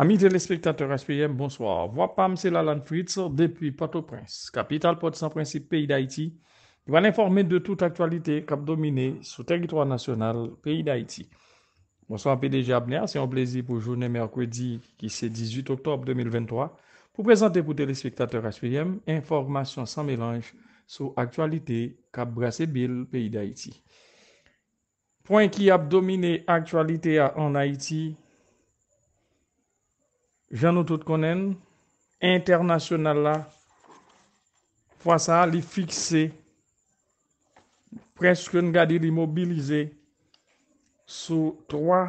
Amis téléspectateurs SPM, bonsoir. Voix PAM, c'est la Fritz depuis Port-au-Prince, capitale port sans principe pays d'Haïti. Il va l'informer de toute actualité cap dominé sur territoire national pays d'Haïti. Bonsoir PDG Abner, c'est un plaisir pour journée mercredi qui c'est 18 octobre 2023 pour présenter pour téléspectateurs SPM information sans mélange sur actualité cap Bill, pays d'Haïti. Point qui a dominé actualité en Haïti, jan nou tout konen, internasyonal la, fwa sa li fikse, preske n gadi li mobilize, sou 3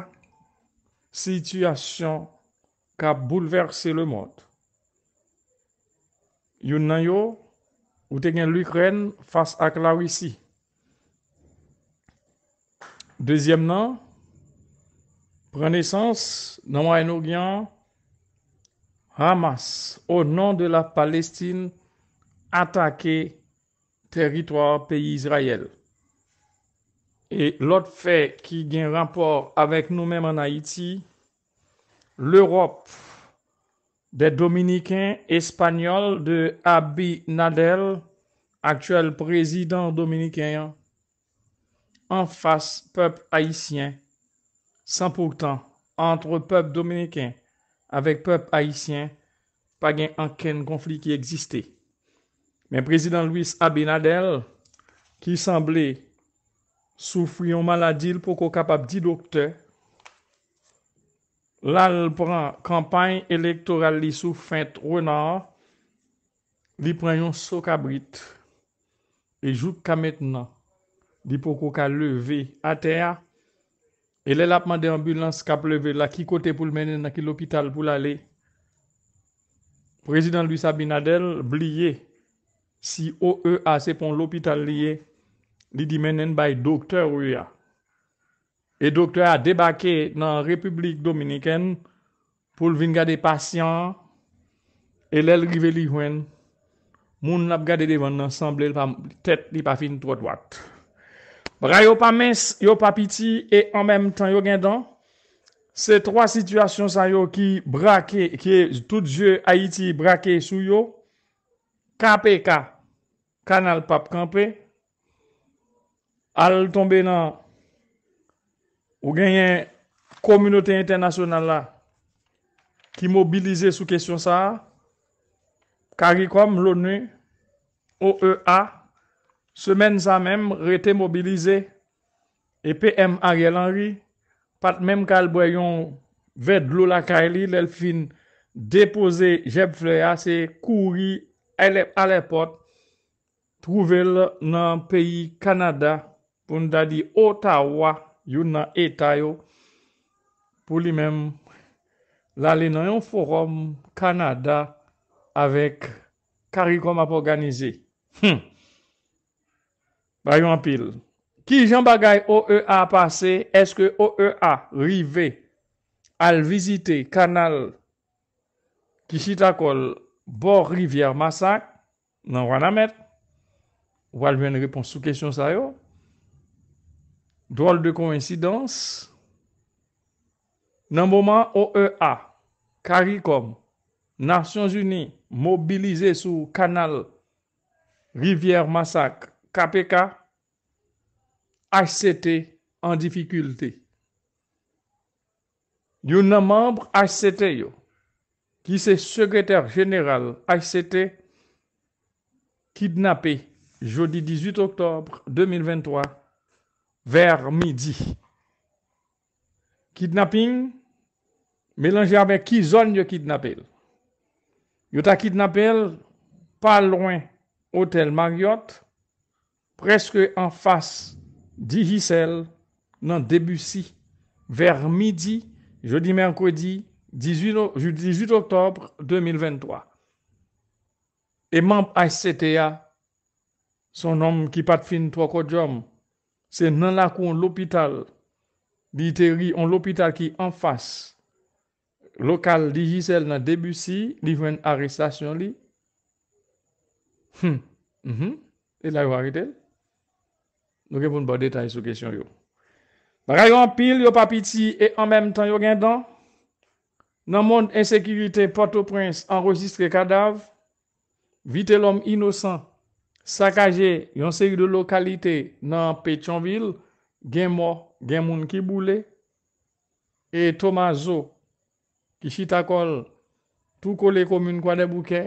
sityasyon ka bouleverse le mot. Yon nan yo, ou te gen l'Ukraine, fwa sa ak la wisi. Dezyem nan, prenesans, nan wajen ou gyan, ramasse au nom de la Palestine, attaqué territoire pays Israël. Et l'autre fait qui gagne rapport avec nous-mêmes en Haïti, l'Europe des Dominicains espagnols de Abinadel, actuel président dominicain, en face peuple haïtien, sans pourtant entre peuple dominicain avek pep haisyen pa gen anken konflik ki egziste. Men prezident Louis Abinadel, ki sanble soufri yon maladil poko kapap di dokte, lal pran kampany elektoral li soufent renan, li preyon soukabrit, li e jout ka metnen di poko ka leve a teya, E lè lapman de ambulans ka pleve la ki kote pou l menen na ki l opital pou l ale. Prezident Louis Sabinadel blye si OEA se pon l opital liye li di menen bay doktor ou ya. E doktor a debake nan Republik Dominiken pou l vingade pasyon e l elrive liwen moun lapgade devan nan sanble l pa fin trot vat. Bra yo pa mens, yo pa piti e an menm tan yo gen dan. Se 3 situasyon sa yo ki brake, ki e tout je Haiti brake sou yo. K.P.K. Kanal Pap K.P. Al tombe nan ou gen yon kominote internasyonan la. Ki mobilize sou kesyon sa. Kari kom l'ONU O.E.A. Semen zan menm rete mobilize e pe em a gelan ri pat menm kal boyon ved lola kaili lel fin depoze jeb fleya se kouri alepot truvel nan peyi Kanada pou nda di Otawa yon na etay yo pou li menm lale nan yon forum Kanada avek kari kom ap organize hmmm Bayon apil, ki jan bagay OEA a pase, eske OEA rive al vizite kanal Kishitakol bor Rivier Massak nan Wanamet? Wal ven repons sou kesyon sayo? Drol de kouensidans? Nan mouman OEA karikom, Nasyons Uni mobilize sou kanal Rivier Massak. KPK, HCT en difficulté. Yon un membre HCT qui est secrétaire général HCT, kidnappé jeudi 18 octobre 2023 vers midi. Kidnapping mélangé avec qui zone yo kidnappé. Yo ta kidnappé pas loin hôtel Marriott preske an fas dijisel nan debi si ver midi, jodi-merkodi, 18 oktobre 2023. E mamp A.C.T.A. son nom ki pat fin 3 kodjom se nan lakou an lopital di teri an lopital ki an fas lokal dijisel nan debi si li ven aristasyon li. Hmm. Hmm. E la yo aritel. Nou kepoun ba detay sou kesyon yo. Bakayon pil yo papiti e an menm tan yo gen dan, nan moun ensekirite Port-au-Prince enregistre kadav, vite lom inosan, sakaje yon seri de lokalite nan Petionville, gen moun ki boule, e Thomas Zou ki chitakol tou kole komoun kwa de bouke,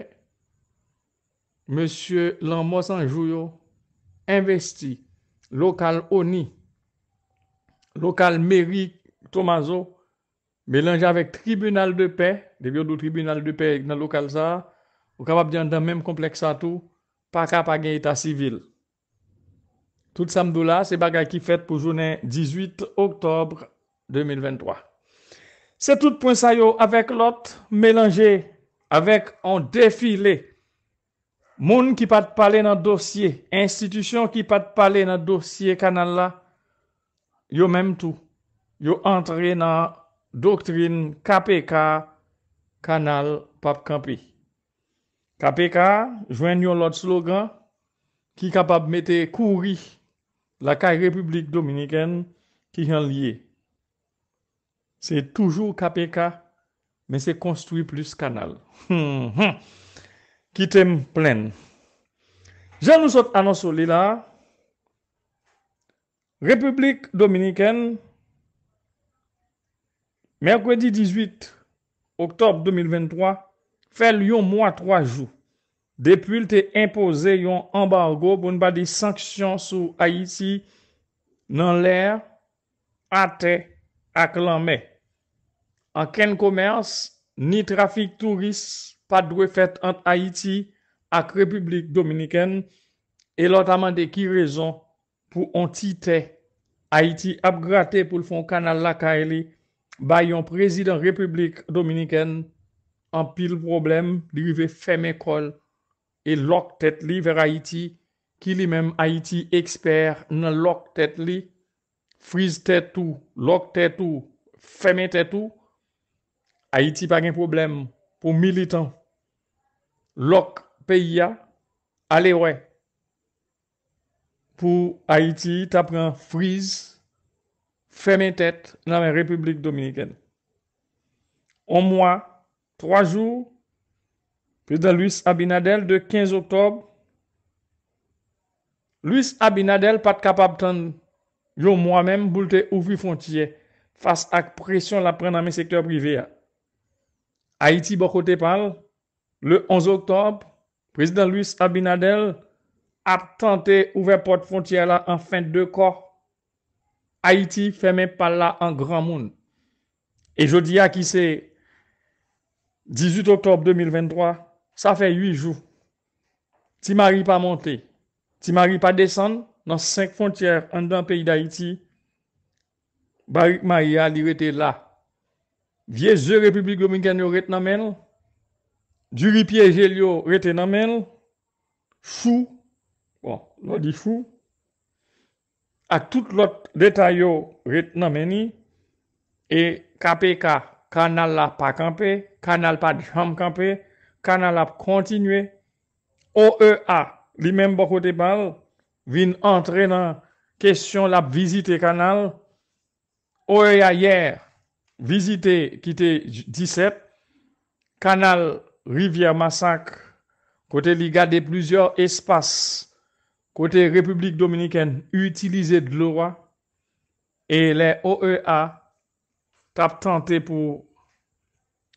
Monsie lan Monsan Jouyo investi lokal Oni, lokal Meri Tomazo, melange avèk tribunal de pae, devyo do tribunal de pae gna lokal sa, wakabab diyan dan mèm kompleks atou, pa kap agen etat sivil. Tout samdou la, se bagay ki fèt pou zounè 18 oktobre 2023. Se tout poinsay yo avèk lot, melange avèk an defilè, Moun ki pat pale nan dosye, institisyon ki pat pale nan dosye kanal la, yo mem tou. Yo antre nan doktrin KPK kanal pap kampi. KPK, jwen yon lot slogan, ki kapab mette kouri la ka Republik Dominiken ki jan liye. Se toujou KPK, men se konstruy plus kanal. Hmm, hmm. Ki tem plen. Je nou sot anonsolila. Republik Dominikèn. Merkwedi 18. Oktob 2023. Fel yon mwa 3 jou. Depil te impose yon ambargo. Bon ba di sanksyon sou a yisi. Nan lèr. A te aklamè. A ken komers. Ni trafik touris. pa dwe fet ant Aiti ak Republik Dominiken, e lotaman de ki rezon pou ontite Aiti apgrate pou l'fon kanal laka e li, bayon prezident Republik Dominiken, an pil problem, dirive feme kol, e lok tet li ver Aiti, ki li menm Aiti eksper nan lok tet li, friz tet ou, lok tet ou, feme tet ou, Aiti pa gen problem, Ou militant. Lok PIA. Alewe. Pou Haiti. Ta pren friz. Fè men tèt nan men Republik Dominikèn. O mwa. Troa jou. Pè da Louis Abinadel. De 15 Oktob. Louis Abinadel pat kapab tan. Yo mwa men. Boulte ouvri fontije. Fas ak presyon la pren nan men sektèr privè ya. Haïti, Boko Tepal, le 11 oktober, Prezident Louis Abinadel a tenté ouvre porte-fontière la en fin de corps. Haïti ferme pal la en grand monde. Et je dis a qui c'est, 18 oktober 2023, sa fè 8 jours. Ti m'arrive pas monter, ti m'arrive pas descendre, nan 5 fontière en dan peyi d'Haïti, Barik Maria li rete la. vieze Republik Dominikanyo ret nan men, djuri pyejel yo ret nan men, fou, bon, lo di fou, a tout lot detay yo ret nan meni, e kape ka kanal la pa kampe, kanal pa jam kampe, kanal la kontinwe, o e a, li men bako de bal, vin antre nan kesyon la pvizite kanal, o e a yer, vizite ki te 17, kanal Rivière Massacre, kote li gade plusieurs espaces, kote Republike Dominikène, utilize de l'Oua, e le OEA, tap tante pou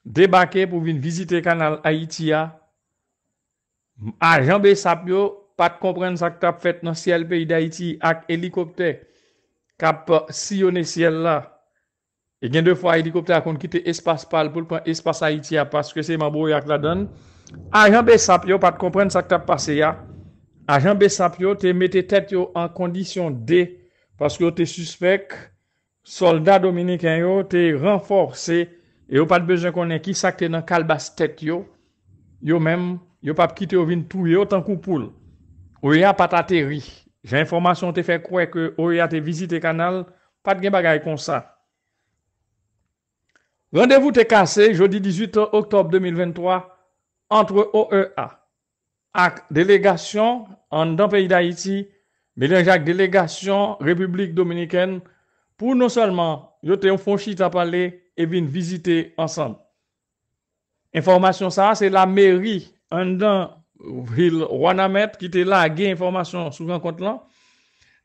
debake pou vin vizite kanal Haïti ya, a janbe sap yo, pat kompren sa ki tap fet nan si el peyi d'Haïti, ak helikopte, kap si yone si el la, E gen defwa helikopter akonde ki te espas pal pou lpon espas Haiti ya paske se mabou ya kladan. A jan besap yo pat kompren sa k tap pase ya. A jan besap yo te mette tet yo an kondisyon de. Paske yo te suspek. Soldat Dominik en yo te renforse. E yo pat bejwen konen ki sa k te nan kalbastet yo. Yo mem, yo pap kite yo vin tou yo tan koupoul. Ou ya e pat ateri. Jè informasyon te fè kouè ke ou ya e te vizite kanal. Pat gen bagay kon sa. Rendevou e non te kase jodi 18 octob 2023 entre OEA ak delegasyon an dan peyi d'Haïti, belen jak delegasyon Republik Dominikèn pou nou solman yo te yon fonchi ta pale e vin vizite ansan. Informasyon sa, se la meri an dan vil Wanamet ki te la ge informasyon souvan kont lan.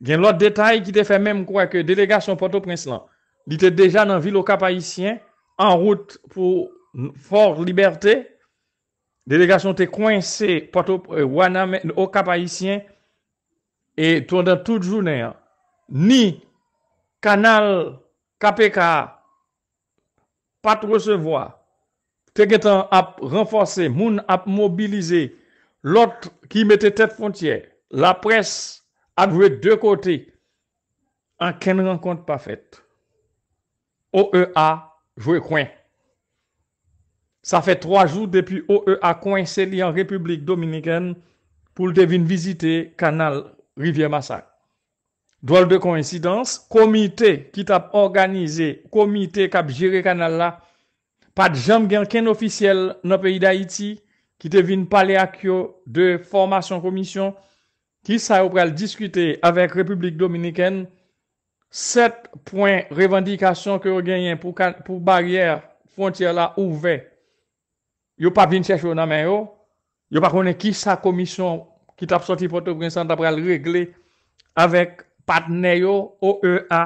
Gen lot detay ki te fe menm kwa ke delegasyon proto-prins lan, di te deja nan vil o kap haïsyen, an route pou for liberté, délégation euh, te kwen se pato wana men o kapayisyen, et tou an dan tout jounè, ni kanal KPK pat recevoi, te ketan ap renforsé, moun ap mobilisé, lot ki mette te fontier, la pres adwe de kote, an ken renkont pa fèt, o e a Jwe kwen, sa fe 3 jou depi OE a kwen seli an Republik Dominiken pou l te vin vizite kanal Rivier Massac. Dwal de kwen insidans, komite ki tap organize, komite kap jire kanal la, pat jamb gen ken ofisiel nan peyi da Iti ki te vin pale akyo de formasyon komisyon ki sa ou pral diskute avèk Republik Dominiken. 7 pwen revendikasyon ke yo genyen pou baryer fontyer la ouve, yo pa bin chèche ou nan men yo, yo pa konen ki sa komisyon ki tap soti poto brin santa pral regle, avek patnen yo OEA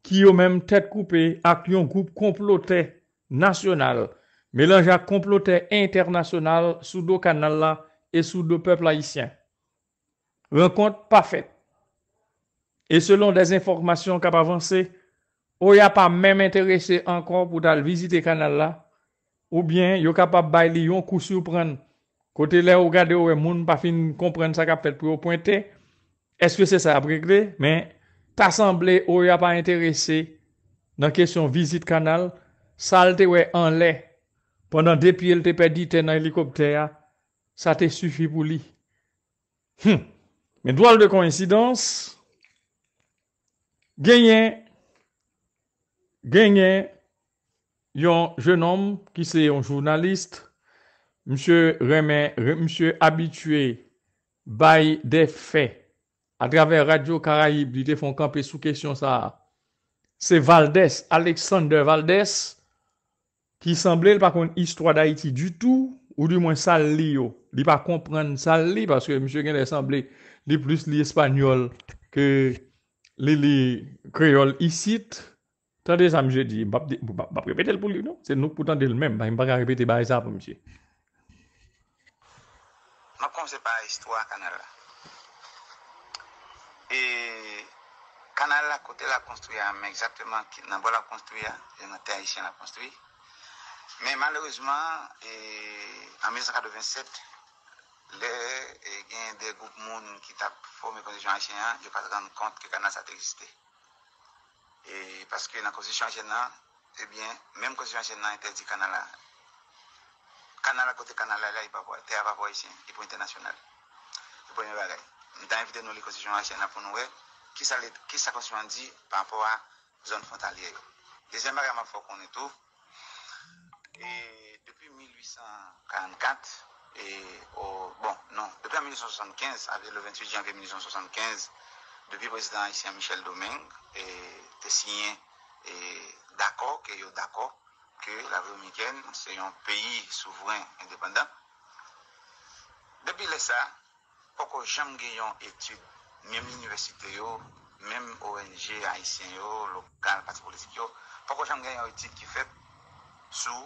ki yo menm tèt koupè ak yon koup komplote nasyonal, menanja komplote internasyonal sou do kanal la e sou do pepl la isyen. Renkont pa fèt. e selon des informasyon kap avanse, ou ya pa mèm interese ankon pou dal vizite kanal la, ou bien yo kap ap bay li yon kousi ou pren, kote le ou gade ou e moun pa fin kompren sa kap pet pou yo pointe, eske se sa abrik de, men tasemble ou ya pa interese nan kesyon vizite kanal, salte ou e anle, pondan depi el te pedite nan helikopte ya, sa te sufi pou li. Hmm, men dwal de koninsidans, Genyen, genyen, yon jenom ki se yon jounalist, msye remen, msye abitue, bay def fe, atrave radio Karaib, li defon kampe sou kesyon sa, se Valdez, Alexander Valdez, ki semble li pa kon istwa da iti du tou, ou di mwen sal li yo, li pa kompren sal li, parce msye genyen semble li plus li espanyol ke... Lily créole ici tandis ça je dit pas pas répéter pour lui non c'est nous pourtant de le même pas bah, pas répéter ça pour monsieur m'a c'est pas histoire canal et canal là côté la construit hein, mais exactement dans voilà construit hein, et dans terre haïtien construit mais malheureusement en 1987 Lè e gen de goup moun ki tap fòm e kondisyon a chenyan, yo patran kont ke kanan sa te jistè. E paske nan kondisyon a chenyan, ebyen, eh menm kondisyon a chenyan entè di kanan la. Kanan la kote kanan la la, te avabwa yishen, ipo internasyonal. Ipo yon varey. Mwen tan evite nou li kondisyon a chenyan pou nou wè, ki sa kondisyon di pampowa zon fon talye yo. Dezen baga ma fò konen tou. E depi 1844, E, bon, non, depi an 1875, avè le 28 jan 1875, depi prezident Haitien Michel Domingue te sinye d'akor, kè yo d'akor, kè la Véronikène se yon peyi souvwen indépendant. Depi lè sa, poko chanm genyon etu mèm universite yo, mèm ONG Haitien yo, lokal, pati politik yo, poko chanm genyon etu ki fèp sou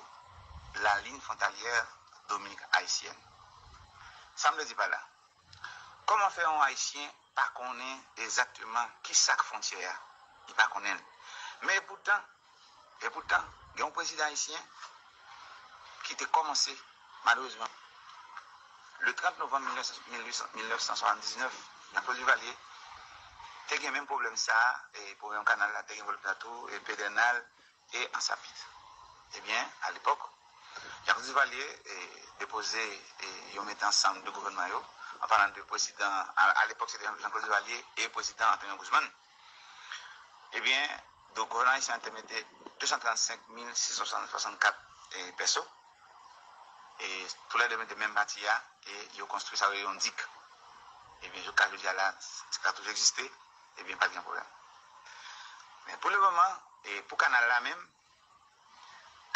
la lin fontalièr dominique haïtienne. Ça ne me dit pas là. Comment fait un haïtien pas connaître exactement qui sac frontière Il pas ait. Mais pourtant, et pourtant, il y a un président haïtien qui a commencé, malheureusement, le 30 novembre 1979, dans le du Valier, il y a même problème ça, et pour un canal, il y a un plateau, et pédénal, et en sapit. Eh bien, à l'époque, et déposé et ont met ensemble deux gouvernements, en parlant de président, à, l'époque c'était Jean-Claude Duvalier et président Antonio Guzman. Eh bien, le gouvernement ici a 235 664 personnes. Et tous les deux de même bâtiment et ils ont construit ça, ils ont dit et eh bien, je calme là, ça a toujours existé, et eh bien, pas de problème. Mais pour le moment, et pour Canal là même,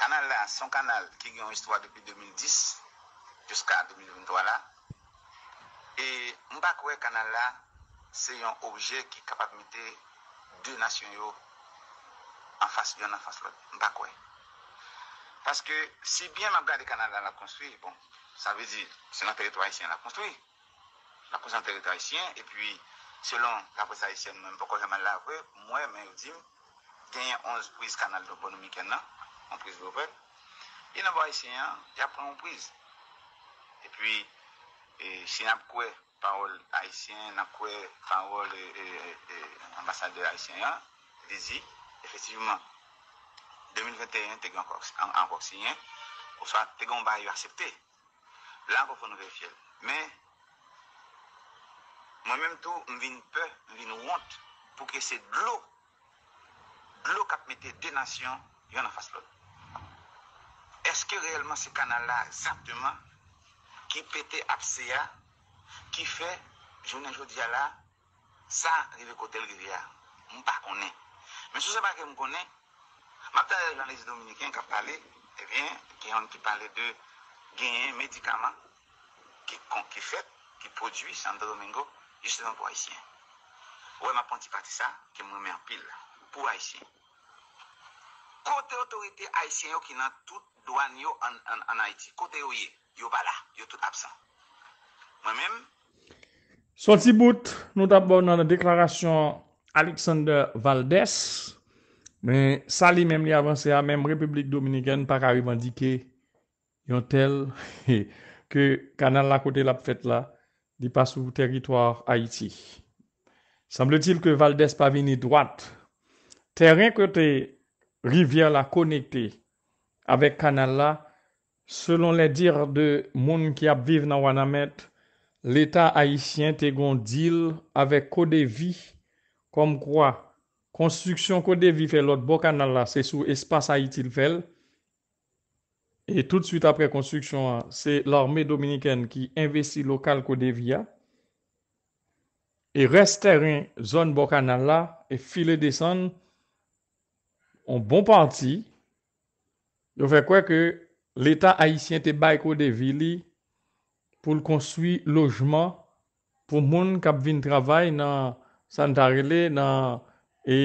kanal la, son kanal ki gen yon histwa depi 2010 jiska 2023 la e mbakwe kanal la se yon obje ki kapakmite de nasyon yo an fas yon an fas lot mbakwe paske si bien mabgade kanal la bon, la konstruye bon, sa ve di, se nan teritoryay siyen la konstruye la konstruye nan teritoryay siyen e pi selon la presayisyen mwen poko jaman la avwe mwen men yon di gen yon 11 wis kanal do bono mikè nan prise il y a haïtien qui a pris en prise. Et puis, si on a parole haïtienne on parole et, ambassadeur haïtien, hein, il dit, effectivement, 2021, tu es encore signé, ou soit tu es encore accepté. Là, il faut vérifier. Mais, moi-même, tout, je suis une peur, je viens une honte pour que c'est de l'eau, de l'eau qui a mis deux nations, il y en a face l'autre. Eske reyelman se kanal la zapteman ki pete apseya, ki fe jounen jodi ya la san rivekote l'rivyar? M pa konen. Men sou se pa ke m konen, ma ptane jan lezi dominikyen ka pale, e eh ven, ki yon ki pale de genyen medikaman ki fe, ki produy, chan de domingo, juste nan pou Aisyen. Ouwe, ma pon ti pati sa, ki m mè an pil, pou Aisyen. Kote otorite Aisyen yo ki nan tout yon an Aiti, kote ou ye, yon bala, yon tout absan. Mè mèm? Sòl si bout, nou tap bon nan deklarasyon Alexander Valdès, mè sali mèm li avansè a mèm Republik Dominikèn para revandike yon tel ke kanal la kote la pfet la li pa sou teritoir Aiti. Semble til ke Valdès pa vini dwat. Terren kote rivye la konekte Avèk kanal la, selon lè dir de moun ki ap vive nan Wanamet, l'état Haitien te gondil avèk kodevi kom kwa konstruksyon kodevi fèl lòt bokanal la, se sou espas Haiti l'fèl. Et tout de suite apre konstruksyon an, se l'armè dominikèn ki investi lokal kodevi a. Et reste rè, zon bokanal la, et filè desan, an bon parti. Yo fè kwen ke l'Etat Haitien te bay Kodevi li pou l'konsui lojman pou moun kap vin travay nan santarele nan e,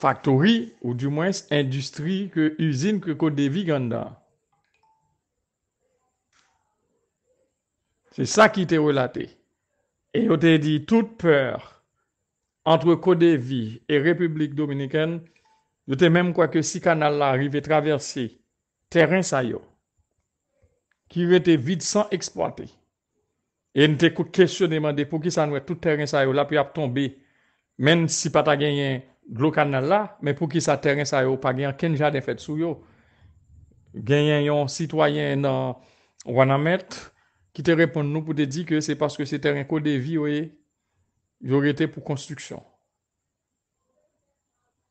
faktori ou du mwens industri ke usine ke Kodevi ganda. Se sa ki te wè la te. E yo te di tout pèr antre Kodevi e Republik Dominikèn. Yo te menm kwa ke si kanal la rive traverse teren sa yo, ki yon te vide san eksploate. En te koute kesyo demande pou ki sa noue tout teren sa yo la pou ap tombe, men si pata genyen glou kanal la, men pou ki sa teren sa yo pa genyen kenja den fet sou yo, genyen yon sitwayen nan Wanamet, ki te reponde nou pou te di ke se paske se teren kode vi yo e, yo rete pou konstruksyon.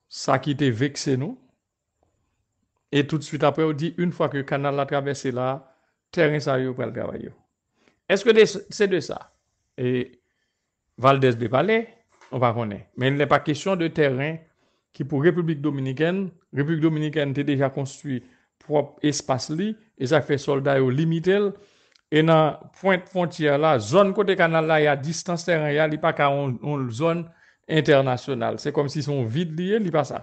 sa ki te vekse nou, et tout de suite apre ou di, une fwa ke kanal la travesse la, terren sa yo pral gavay yo. Est-ce que c'est de sa? Et Valdez de Palais, on va vone, men ne pa kesyon de terren ki pou Republike Dominikène, Republike Dominikène te deja konstuit prop espace li, et sa fe solday ou limitel, et nan pointe fontia la, zon kote kanal la, ya distanse terren, ya li pa ka on zon, Internasyonal, se kom si son vide liye, li pa sa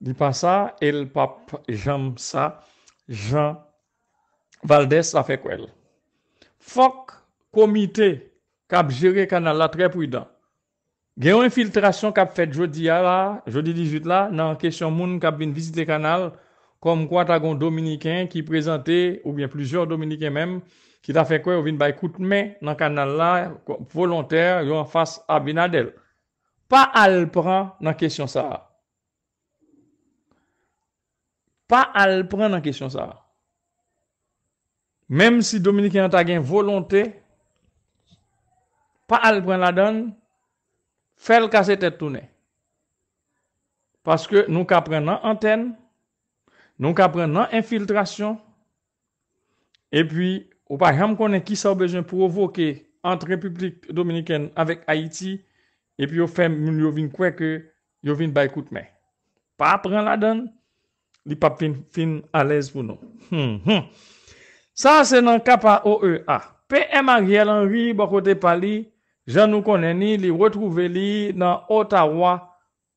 Li pa sa, el pap jamsa, jan Valdez la fekwel Fok komite kap jere kanal la tre pwidan Gen yon infiltrasyon kap fet jodi 18 la, nan kesyon moun kap vin visite kanal Kom kwa tagon dominiken ki prezante ou bien plujor dominiken men Ki la fekwel ou vin bay koutmen nan kanal la, volonter yon fas abinadel pa al pran nan kesyon sa. Pa al pran nan kesyon sa. Mem si Dominikè nan ta gen volonte, pa al pran la dan, fel kase tè tounè. Paske nou ka pran nan anten, nou ka pran nan infiltrasyon, e pi, ou pa jam konè ki sa ou bejè provoke ant republik Dominikè avèk Haiti, epi yo fèm moun yo vin kwek yo vin baykout mè. Pa apren la dan, li pa fin alez pou nou. Hmm, hmm. Sa se nan kapa OEA. P.M.A.G.L. Anri bakote pali, jan nou koneni li wotouve li nan Ottawa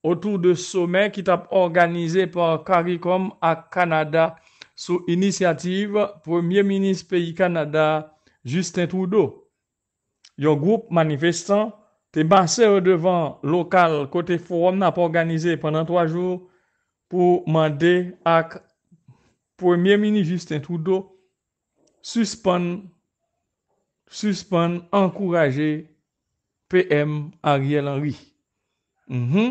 otou de somè ki tap organize pou Karikom a Kanada sou inisiativ Premier Ministre Pays Kanada Justin Trudeau. Yo goup manifestant Te basè ou devan lokal kote forum nan pa organize pendant 3 jou pou mande ak pwemye mini Justin Trudeau suspon, suspon, ankouraje PM Ariel Henry. Mhm.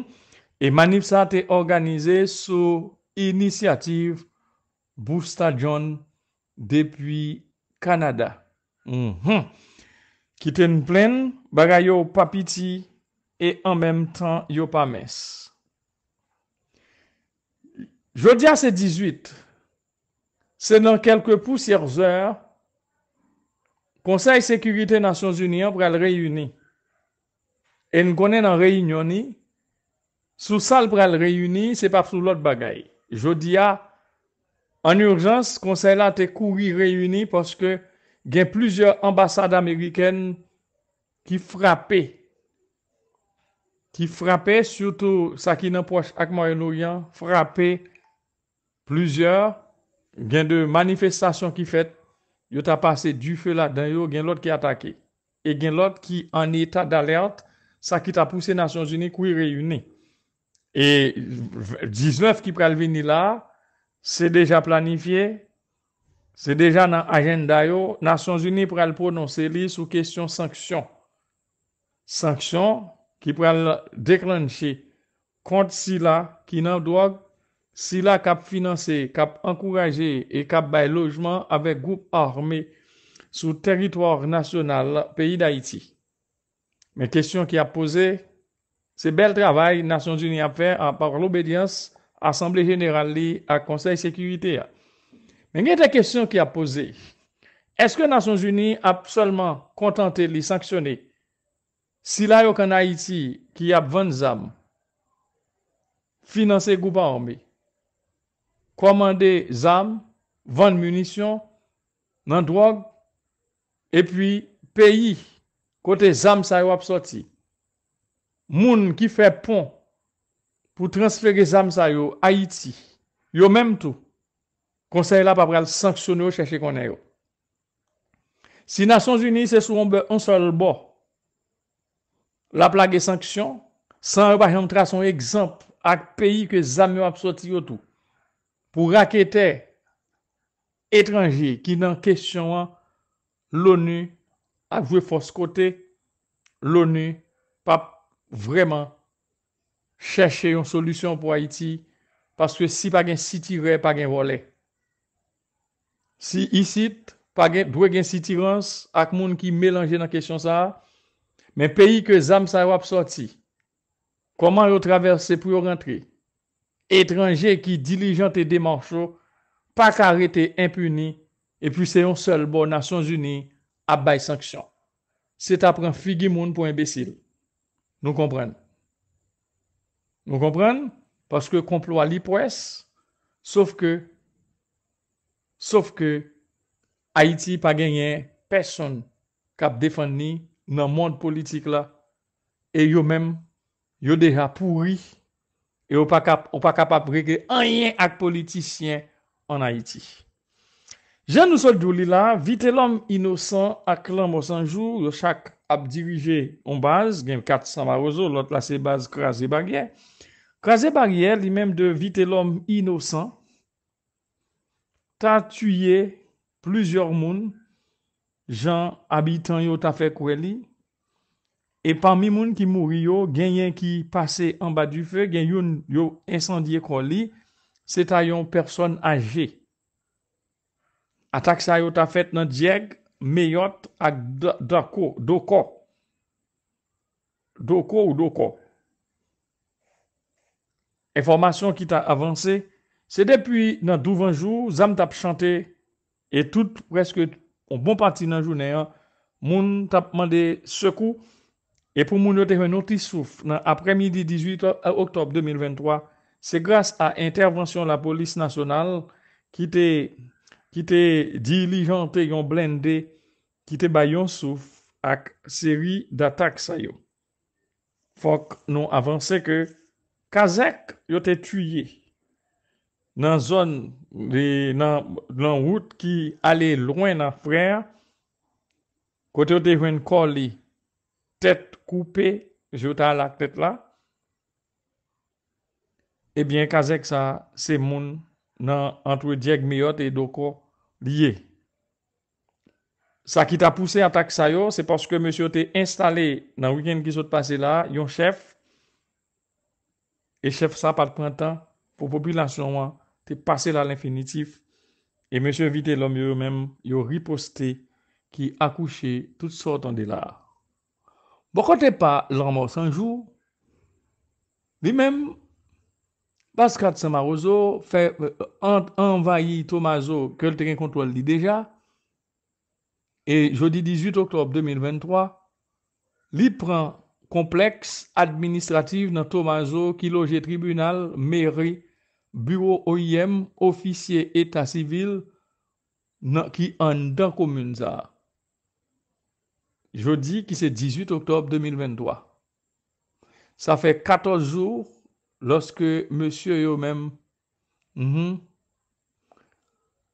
Emanif sa te organize sou inisiativ Boustadjon depwi Kanada. Mh mh mh. ki ten plen bagay yo papiti e an menm tan yo pamens. Jodia se 18, se nan kelke pousyerzer, konsey sekurite Nasyons Union pre al reyuni. En konen an reyunioni, sou sal pre al reyuni, se pa sou lot bagay. Jodia, an urjans, konsey la te kouwi reyuni poske gen plusieurs ambassades américaines qui frappè. Qui frappè, surtout sa qui n'approche ak Moyen-Orient, frappè plusieurs gen de manifestations qui fèt, yo ta passe du feu la, dan yo gen l'autre qui attakè. Et gen l'autre qui en état d'alerte, sa qui ta pousse les Nations Unies, kou y réunè. Et 19 qui prèlevé ni la, c'est déjà planifié, Se deja nan agen dayo, Nasyon Zuni pral prononse li sou kesyon sanksyon. Sanksyon ki pral deklansye konti sila ki nan doag sila kap finanse, kap ankouraje e kap bay lojman avek goup arme sou teritwar nasyonal peyi da iti. Men kesyon ki ap pose, se bel travay Nasyon Zuni ap fe par l'obedyans, Assemble General li ak konsey sekywite ya. Men gen te kesyon ki ap pose, eske Nason Jouni ap solman kontante li sanksyone, sila yo kan Haiti ki ap vende zam, finanse goupa anbe, komande zam, vende munisyon, nan drog, epi peyi kote zam sa yo ap soti, moun ki fe pon pou transferi zam sa yo Haiti, yo menm tou. Konseye la pa pral sanksyonou chèche konen yo. Si Nason Zuni se sou anbe an sol bo, la plage sanksyon, san yo pa jom tra son ekzamp ak peyi ke zanm yo ap soti yo tou, pou rakete etranji ki nan kèsyon an, l'ONU ak jwe fos kote, l'ONU pa vreman chèche yon solusyon pou Haiti, paske si pa gen sitire, pa gen voley. Si isit, dwe gen sitirans ak moun ki melanje nan kesyon sa, men peyi ke zam sa wap sorti, koman yo travers se pou yo rentri, etranje ki dilijante demancho, pa karete impuni, epi se yon sol bo Nasyon Zuni ap bay sanksyon. Se ta pren figi moun pou embesil. Nou kompren. Nou kompren, paske komplo a li pwes, saf ke Sof ke Haiti pa genyen person kap defani nan moun politik la. E yo men, yo deja pouri. E yo pa kap ap rege anyen ak politisyen an Haiti. Jan nou sol djou li la, vite l'om inosan ak l'om osanjou. Lo chak ap dirije on baz, gen 400 marozou. L'ot la se baz krasi bagyen. Krasi bagyen li menm de vite l'om inosan. ta tuye plusieurs moun, jan abitan yo ta fe kwe li, e pami moun ki mouri yo, genyen ki pase an ba du fe, genyen yo insandye kwe li, se ta yon person age. Atak sa yo ta fet nan dieg, meyot ak doko. Do ko ou do ko? Enformasyon ki ta avanse, Se depi nan douvanjou, zanm tap chante, e tout preske on bon pati nan jounen, moun tap mande sekou, e pou moun yote renoti souf nan apremidi 18 oktob 2023, se grase a intervansyon la polis nasyonal, ki te dilijante yon blende, ki te bayon souf ak seri datak sayo. Fok non avanse ke kazak yote tuye, nan zon nan wout ki ale lwen nan frer, kote yo te ven kol li, tet koupe, yo ta la tet la, ebyen eh kazek sa se moun nan antwe diag miot e doko liye. Sa ki ta puse atak sa yo, se paske monsi yo te instale nan wikend ki sot pase la, yon chef, e chef sa pat printan, pou populasyon wak, te pase la l'infinitif, e M. Vité l'homme yo mèm yo riposté ki akouche tout sort an de la. Bo kote pa l'anmors anjou, li mèm, Pascard Samaroso fè euh, envayi Tomaso ke l'te renkontwal li deja, e jodi 18 oktober 2023, li pran kompleks administrativ nan Tomaso ki loje tribunal, mèri, Buro OIM, ofisye eta sivil ki an dan komun za. Jodi ki se 18 oktob 2023. Sa fe 14 jour loske monsye yo menm. Mhm,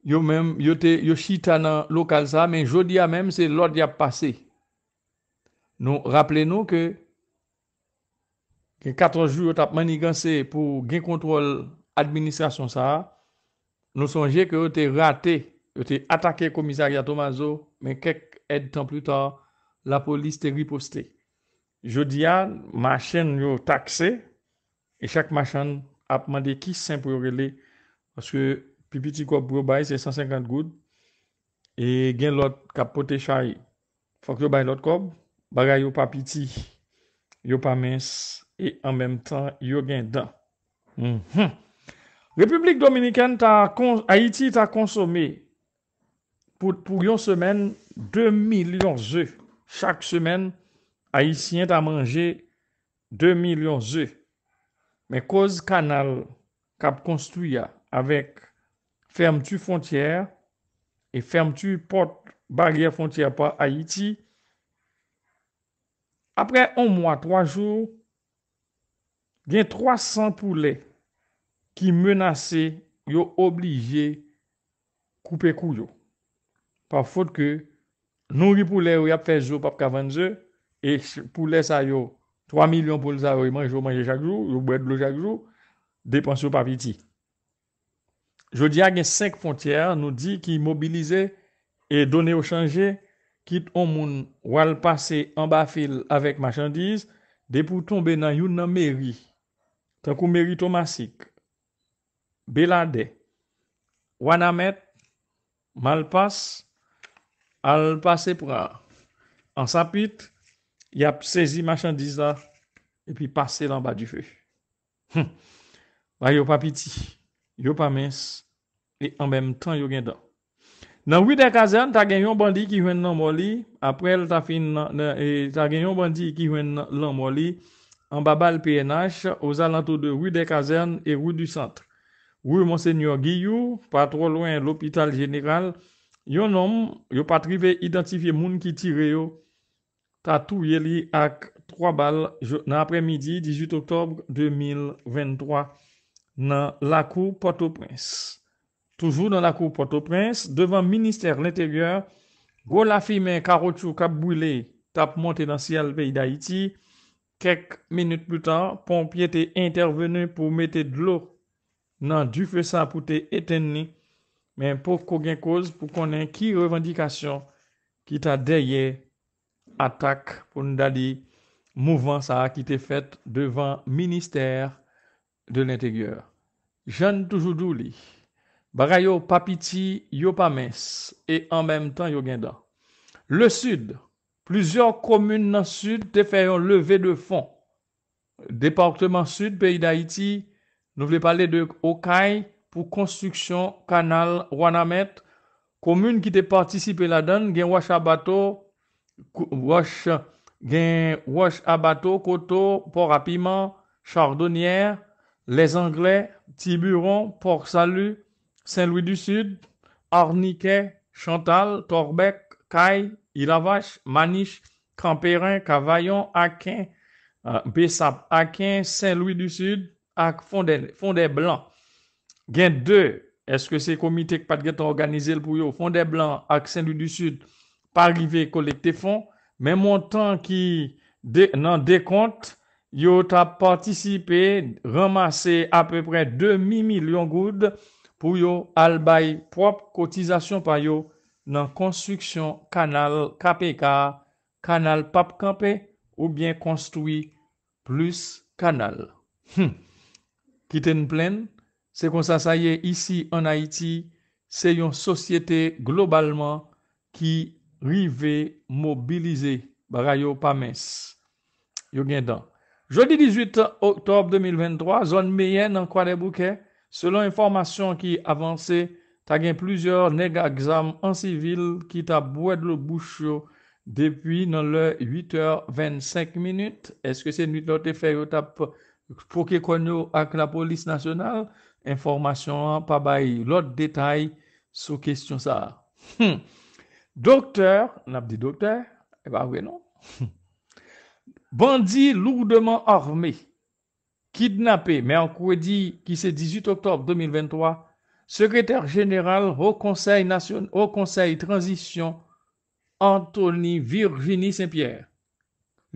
yo menm yo te yo chitana lo kalza men jodi ya menm se lor di ap pase. Non, rappele nou ke 14 jour yo tap maniganse pou gen kontrol monsye. Administrasyon sa, nou sonje ke yo te rate, yo te atake komisariya Tomazo, men kek ed tan ploutan, la polis te riposte. Jodi ya, machen yo takse, e chak machen ap mande ki sen pou yo rele, paske pipiti kop pou yo baye se 150 goud, e gen lot kapote chay, fok yo baye lot kop, bagay yo pa piti, yo pa mens, e an menm tan yo gen dan. Mh mh mh. Republik Dominikèn, Haiti ta konsome pou yon semen 2 milyon zè. Chak semen, Haitien ta manje 2 milyon zè. Mè koz kanal kap konstruya avèk ferm tu fontyè et ferm tu port barè fontyè pa Haiti. Apè an mwa, 3 jò, dè 300 pou lè ki menase yo obligye koupe kou yo. Pa fote ke nouri pou lè yo yap fè zyo pap kavan zyo, e pou lè sa yo 3 milyon pou lè zyo yo manj yo manj yo chak zyo, yo bwèd blo chak zyo, depans yo pap iti. Je di agen 5 fontyè, nou di ki mobilize e donè yo chanje, kit on moun wal pase an ba fil avèk machandiz, de pou tombe nan yon nan meri, tan kou meri to masik. Belade, wana met, malpas, alpase pra. An sapit, yap sezi machandise la, e pi pase lan ba di fe. Wa yo pa piti, yo pa mens, e an bem tan yo gen dan. Nan wou de kazen, ta gen yon bandi ki jwen nan moli, aprel e, ta gen yon bandi ki jwen nan moli, an ba bal PNH, ou zalantou de wou de kazen e wou du santre. Ouye monsenyor Giyou, pa tro loin l'Hopital General, yon nom yo pa trive identifiye moun ki tire yo, ta tou yeli ak 3 bal nan apremidi 18 oktobre 2023 nan la kou Port-au-Prince. Toujou nan la kou Port-au-Prince, devan Ministère l'Intérieur, go la fi men karotou kabouile tap monte dans si alvei d'Haïti, kek minute plus tan, pompi ete intervenu pou mette d'lo nan du fesan pou te eten ni, men pou kogen koz pou konen ki revendikasyon ki ta deye atak pou nou dali mouvan sa ki te fet devan Ministèr de l'Intègreur. Jan Toujoudou li, bagay yo papiti yo pamens, e an menm tan yo gen dan. Le sud, plouzyon komoun nan sud te fèyon leve de fon. Departement sud peyi d'Haïti, Nous voulons parler de pour construction canal Wanamet. Commune qui a participé là-dedans, gen Wash Abato, Wash, Wash Abato, Koto, Port Rapiment Chardonnière, Les Anglais, Tiburon, Port Salut, Saint-Louis du Sud, Arniquet, Chantal, Torbec, Caille, Ilavache, Maniche, Campérin, Cavaillon, Aquin, euh, Bessap, Aquin, Saint-Louis du Sud, ak fonde blan. Gen 2, eske se komite k pat gen tan organize l pou yo, fonde blan ak Saint-Louis du Sud, parive kolekte fon, men montan ki nan dekonte, yo ta partisipe remase aprepre 2.000.000 goud pou yo albay prop kotizasyon pa yo nan konstruksyon kanal KPK, kanal papkampé, ou bien konstruy plus kanal. Ki ten plen, se kon sa saye isi an Haiti, se yon sosyete globalman ki rive mobilize baga yo pa mes. Yo gen dan. Jodi 18 oktob 2023, zon meyen an kwa de bouke, selon informasyon ki avanse, ta gen plizior nega exam an sivil ki ta boued lo bouch yo depi nan le 8h25 minute. Eske se nou dot efe yo tap pou Fouke konyo ak la polis nasyonal, informasyon an, pa bayi lot detay sou kestyon sa. Hmm. Dokter, nap di dokter, e ba wè non. Bandi lourdement armé, kidnapé, mè an kouè di ki se 18 oktob 2023, sekreter jeneral au konsey transisyon Anthony Virginie Saint-Pierre.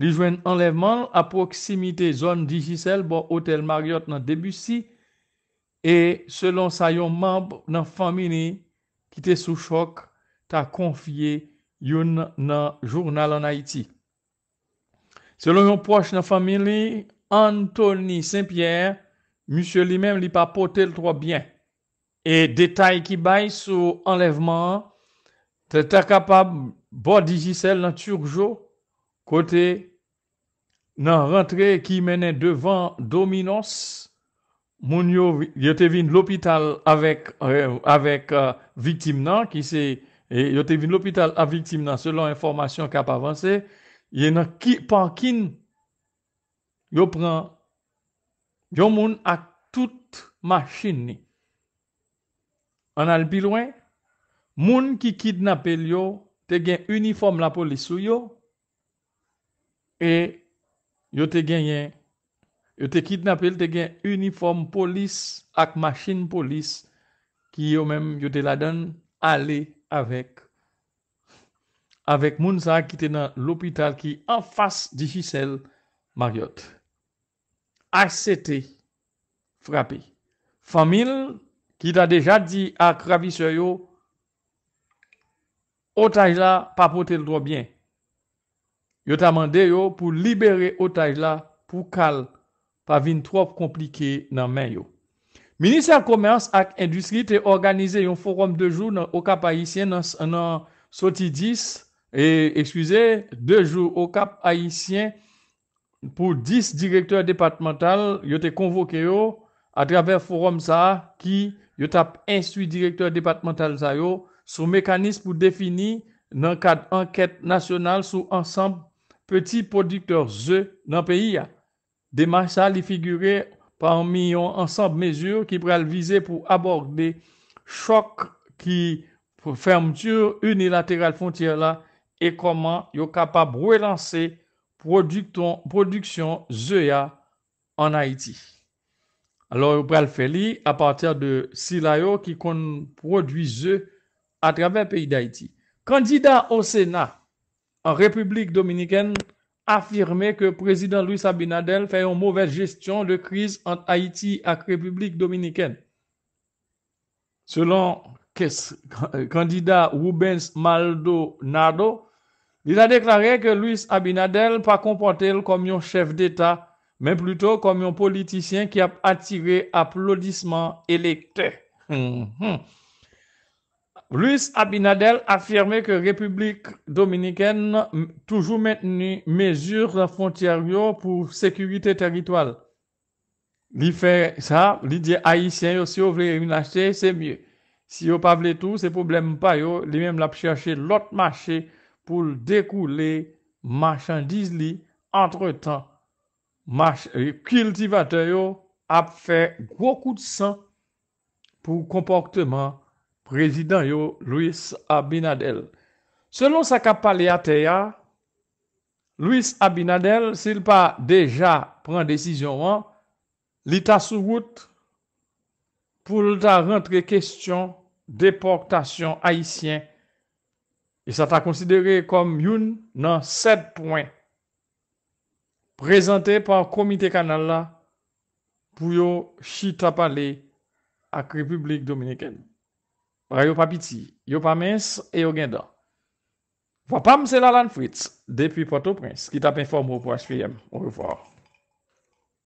Li jwen enleveman a proksimite zon dijisel bo Hotel Marriott nan debi si e selon sa yon mab nan famini ki te sou chok ta konfye yon nan jurnal an Haiti. Selon yon proche nan famini, Anthony Saint-Pierre, monsye li men li pa pote l'tro bien. E detay ki bay sou enleveman, te ta kapab bo dijisel nan turjou, kote nan rentre ki mene devan Dominos, moun yo yote vin l'opital avèk euh, euh, vitim nan, ki se e, yote vin l'opital avèk vitim nan, selon informasyon kap avanse, yon nan parkin yo pran, yon moun ak tout machini. An al bilwen, moun ki kidnapel yo, te gen uniform la polis sou yo, E yo te genyen, yo te kidnape, yo te genyen uniform polis ak machine polis ki yo menm yo te la den ale avek mounsa ki te nan lopital ki anfas di jisel Marriott. HCT frape. Famil ki ta deja di ak raviseyo, otaj la pa pote l dobyen. yo ta mande yo pou libere o taj la pou kal pa vin trop komplike nan men yo. Ministral Commerce ak Industri te organize yon forum de joun an Okap Aisyen nan Soti 10, e ekswize, de joun Okap Aisyen pou 10 direktor departemental yo te konvoke yo atraver forum sa ki yo tap instuit direktor departemental za yo sou mekanisme pou defini nan kad anket nasyonal sou ansamp Peti produkteur zè nan peyi ya. Demansal y figure parmi yon ansap mezyur ki pral vize pou aborde chok ki fermtyur unilateral fontyer la e koman yon kapab relansè produksyon zè ya an Haiti. Alo yon pral feli a partir de silayon ki kon produzi zè a travè peyi d'Haiti. Kandida o Sena en République dominicaine affirmé que le président Luis Abinadel fait une mauvaise gestion de crise en Haïti et République dominicaine. Selon le euh, candidat Rubens Maldonado, il a déclaré que Luis Abinadel pas comporté comme un chef d'État, mais plutôt comme un politicien qui a attiré applaudissements électeurs. Hum, hum. Louis Abinadel afirme ke Republik Dominikène toujou metteni mezur la fontyer yo pou sekurite teritwal. Li fe sa, li diye aisyen yo, si yo vle yon lache, se mye. Si yo pa vle tou, se problem pa yo, li menm la pi chache lot mache pou dekou le machandise li entre tan. Kiltivate euh, yo ap fe gwo kou de san pou kompokte man Prezident yo Louis Abinadel. Selon sa kap pale ateya, Louis Abinadel sil pa deja pran desisyon an, li ta sou gout pou li ta rentre kestyon deportasyon Haitien. E sa ta konsidere kom yon nan 7 poin. Prezente par komite kanal la pou yo chita pale ak Republik Dominiken. Rayo papiti, yo pa mens, e yo gen dan. Wapam, se la lan frites, depi Poto Prince, ki tap informou po asfiyem. Ou revoar.